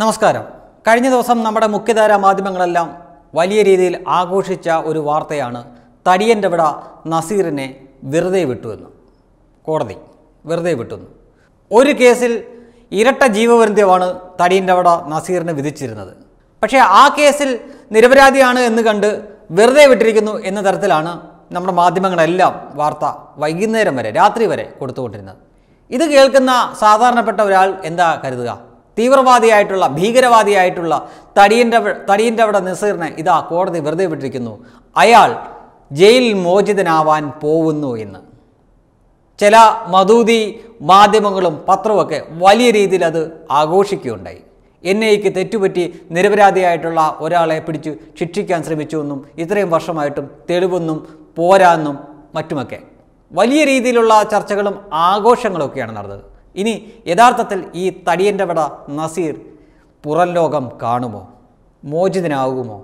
നമസ്കാരം കഴിഞ്ഞ ദിവസം നമ്മുടെ മുഖ്യധാര മാധ്യമങ്ങളെല്ലാം വലിയ രീതിയിൽ ആഘോഷിച്ച ഒരു വാർത്തയാണ് തടിയൻ്റെ വിട നസീറിനെ വെറുതെ വിട്ടുവെന്ന് കോടതി വെറുതെ വിട്ടുന്നു ഒരു കേസിൽ ഇരട്ട ജീവവൃന്ദ്യമാണ് തടിയൻ്റെ വിട നസീറിനെ വിധിച്ചിരുന്നത് പക്ഷേ ആ കേസിൽ നിരപരാധിയാണ് എന്ന് കണ്ട് വെറുതെ വിട്ടിരിക്കുന്നു എന്ന തരത്തിലാണ് നമ്മുടെ മാധ്യമങ്ങളെല്ലാം വാർത്ത വൈകുന്നേരം വരെ രാത്രി വരെ കൊടുത്തുകൊണ്ടിരുന്നത് ഇത് കേൾക്കുന്ന സാധാരണപ്പെട്ട ഒരാൾ എന്താ കരുതുക തീവ്രവാദിയായിട്ടുള്ള ഭീകരവാദിയായിട്ടുള്ള തടിയൻ്റെ അവിടെ നസീറിനെ ഇതാ കോടതി വെറുതെ വിട്ടിരിക്കുന്നു അയാൾ ജയിൽ മോചിതനാവാൻ പോകുന്നു എന്ന് ചില മധൂതി മാധ്യമങ്ങളും പത്രവുമൊക്കെ വലിയ രീതിയിൽ അത് ആഘോഷിക്കുകയുണ്ടായി എൻ ഐക്ക് തെറ്റുപറ്റി നിരപരാധിയായിട്ടുള്ള ഒരാളെ പിടിച്ചു ശിക്ഷിക്കാൻ എന്നും ഇത്രയും വർഷമായിട്ടും തെളിവെന്നും പോരാന്നും മറ്റുമൊക്കെ വലിയ രീതിയിലുള്ള ചർച്ചകളും ആഘോഷങ്ങളൊക്കെയാണ് നടന്നത് ഇനി യഥാർത്ഥത്തിൽ ഈ തടിയൻ്റെ വട നസീർ പുറം ലോകം കാണുമോ മോചിതനാകുമോ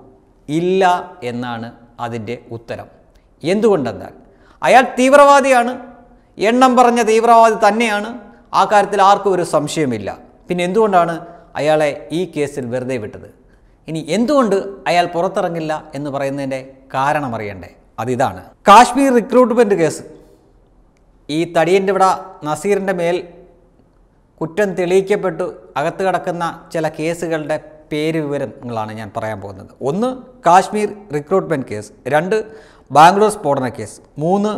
ഇല്ല എന്നാണ് അതിൻ്റെ ഉത്തരം എന്തുകൊണ്ടെന്നാൽ അയാൾ തീവ്രവാദിയാണ് എണ്ണം പറഞ്ഞ തീവ്രവാദി തന്നെയാണ് ആ കാര്യത്തിൽ ആർക്കും ഒരു സംശയമില്ല പിന്നെ എന്തുകൊണ്ടാണ് അയാളെ ഈ കേസിൽ വെറുതെ വിട്ടത് ഇനി എന്തുകൊണ്ട് അയാൾ പുറത്തിറങ്ങില്ല എന്ന് പറയുന്നതിൻ്റെ കാരണം അറിയണ്ടേ അതിതാണ് കാശ്മീർ റിക്രൂട്ട്മെൻറ്റ് കേസ് ഈ തടിയൻ്റെ ഇവിടെ നസീറിൻ്റെ മേൽ കുറ്റം തെളിയിക്കപ്പെട്ടു അകത്ത് കിടക്കുന്ന ചില കേസുകളുടെ പേര് വിവരങ്ങളാണ് ഞാൻ പറയാൻ പോകുന്നത് ഒന്ന് കാശ്മീർ റിക്രൂട്ട്മെൻറ്റ് കേസ് രണ്ട് ബാംഗ്ലൂർ സ്ഫോടന കേസ് മൂന്ന്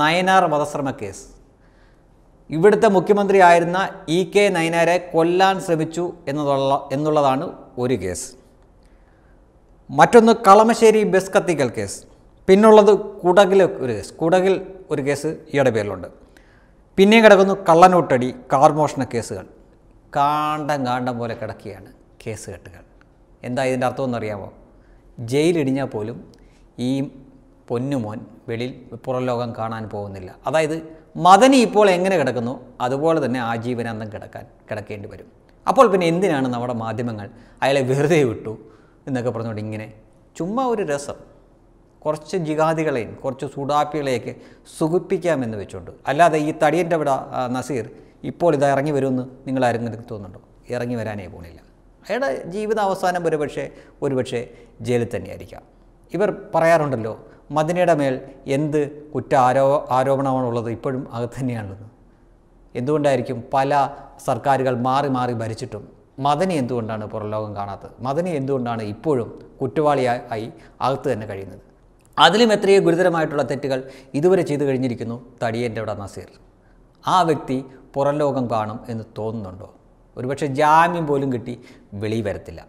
നയനാർ വധശ്രമ കേസ് ഇവിടുത്തെ മുഖ്യമന്ത്രിയായിരുന്ന ഇ കെ നയനാരെ കൊല്ലാൻ ശ്രമിച്ചു എന്നതുള്ള എന്നുള്ളതാണ് ഒരു കേസ് മറ്റൊന്ന് കളമശ്ശേരി ബസ് കത്തിക്കൽ കേസ് പിന്നുള്ളത് കുടകിൽ ഒരു കേസ് കുടകിൽ ഒരു കേസ് ഈയുടെ പേരിലുണ്ട് പിന്നെയും കിടക്കുന്നു കള്ളനോട്ടടി കാർമോഷണ കേസുകൾ കാണ്ടം കാണ്ടം പോലെ കിടക്കുകയാണ് കേസ് കെട്ടുകൾ എന്താ ഇതിൻ്റെ അർത്ഥമെന്ന് അറിയാമോ ജയിലിടിഞ്ഞാൽ പോലും ഈ പൊന്നുമോൻ വെളിയിൽ പുറം ലോകം കാണാൻ പോകുന്നില്ല അതായത് മദനി ഇപ്പോൾ എങ്ങനെ കിടക്കുന്നു അതുപോലെ തന്നെ ആജീവനാന്തം കിടക്കാൻ കിടക്കേണ്ടി വരും അപ്പോൾ പിന്നെ എന്തിനാണ് നമ്മുടെ മാധ്യമങ്ങൾ അയാളെ വെറുതെ വിട്ടു എന്നൊക്കെ പറഞ്ഞുകൊണ്ട് ഇങ്ങനെ ചുമ്മാ ഒരു രസം കുറച്ച് ജിഹാദികളെയും കുറച്ച് സുഡാപ്പികളെയൊക്കെ സുഖിപ്പിക്കാമെന്ന് വെച്ചുകൊണ്ട് അല്ലാതെ ഈ തടിയൻ്റെ വിട നസീർ ഇപ്പോൾ ഇത് ഇറങ്ങി വരുമെന്ന് നിങ്ങൾ ആരെങ്കിലും തോന്നുന്നുണ്ടോ ഇറങ്ങി വരാനേ പോണില്ല അയാളുടെ ജീവിത അവസാനം ഒരുപക്ഷെ ഒരുപക്ഷെ ജയിലിൽ തന്നെയായിരിക്കാം ഇവർ പറയാറുണ്ടല്ലോ മദിനയുടെ മേൽ എന്ത് കുറ്റ ആരോ ആരോപണമാണുള്ളത് ഇപ്പോഴും അകത്ത് തന്നെയാണുള്ളത് എന്തുകൊണ്ടായിരിക്കും പല സർക്കാരുകൾ മാറി മാറി ഭരിച്ചിട്ടും മദനി എന്തുകൊണ്ടാണ് പുറലോകം കാണാത്തത് മദനി എന്തുകൊണ്ടാണ് ഇപ്പോഴും കുറ്റവാളിയായി അകത്ത് തന്നെ കഴിയുന്നത് അതിലും എത്രയോ ഗുരുതരമായിട്ടുള്ള തെറ്റുകൾ ഇതുവരെ ചെയ്തു കഴിഞ്ഞിരിക്കുന്നു തടിയൻ്റെ അവിടെ നസീർ ആ വ്യക്തി പുറം ലോകം കാണും എന്ന് തോന്നുന്നുണ്ടോ ഒരുപക്ഷെ ജാമ്യം പോലും കിട്ടി വെളി വരത്തില്ല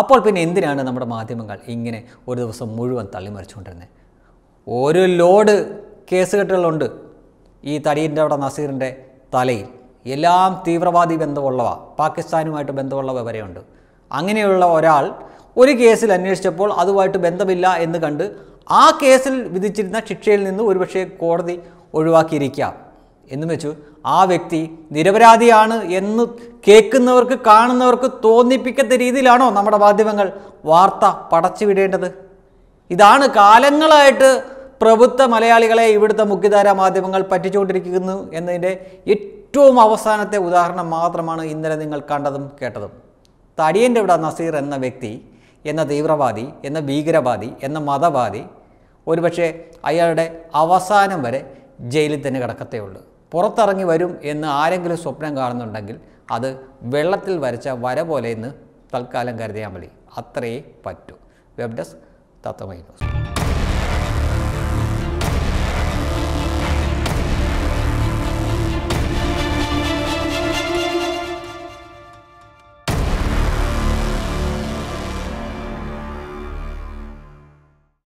അപ്പോൾ പിന്നെ എന്തിനാണ് നമ്മുടെ മാധ്യമങ്ങൾ ഇങ്ങനെ ഒരു ദിവസം മുഴുവൻ തള്ളിമറിച്ചുകൊണ്ടിരുന്നത് ഒരു ലോഡ് കേസുകെട്ടുകളുണ്ട് ഈ തടിയൻ്റെ അവിടെ നസീറിൻ്റെ തലയിൽ എല്ലാം തീവ്രവാദി ബന്ധമുള്ളവ പാകിസ്ഥാനുമായിട്ട് ബന്ധമുള്ളവ വരെയുണ്ട് അങ്ങനെയുള്ള ഒരാൾ ഒരു കേസിൽ അന്വേഷിച്ചപ്പോൾ അതുമായിട്ട് ബന്ധമില്ല എന്ന് കണ്ട് ആ കേസിൽ വിധിച്ചിരുന്ന ശിക്ഷയിൽ നിന്ന് ഒരുപക്ഷെ കോടതി ഒഴിവാക്കിയിരിക്കാം എന്നു വെച്ചു ആ വ്യക്തി നിരപരാധിയാണ് എന്ന് കേൾക്കുന്നവർക്ക് കാണുന്നവർക്ക് തോന്നിപ്പിക്കത്ത രീതിയിലാണോ നമ്മുടെ മാധ്യമങ്ങൾ വാർത്ത പടച്ചുവിടേണ്ടത് ഇതാണ് കാലങ്ങളായിട്ട് പ്രബുദ്ധ മലയാളികളെ ഇവിടുത്തെ മുഖ്യധാര മാധ്യമങ്ങൾ പറ്റിച്ചുകൊണ്ടിരിക്കുന്നു എന്നതിൻ്റെ ഏറ്റവും അവസാനത്തെ ഉദാഹരണം മാത്രമാണ് ഇന്നലെ നിങ്ങൾ കണ്ടതും കേട്ടതും തടിയൻ്റെ ഇവിടെ നസീർ എന്ന വ്യക്തി എന്ന തീവ്രവാദി എന്ന ഭീകരവാദി എന്ന മതവാദി ഒരുപക്ഷെ അയാളുടെ അവസാനം വരെ ജയിലിൽ തന്നെ കിടക്കത്തേയുള്ളൂ പുറത്തിറങ്ങി വരും എന്ന് ആരെങ്കിലും സ്വപ്നം കാണുന്നുണ്ടെങ്കിൽ അത് വെള്ളത്തിൽ വരച്ച വര പോലെ എന്ന് തൽക്കാലം കരുതിയാൽ മതി അത്രയേ പറ്റൂ വെബ് ഡെസ്ക് തത്തമൈ ന്യൂസ്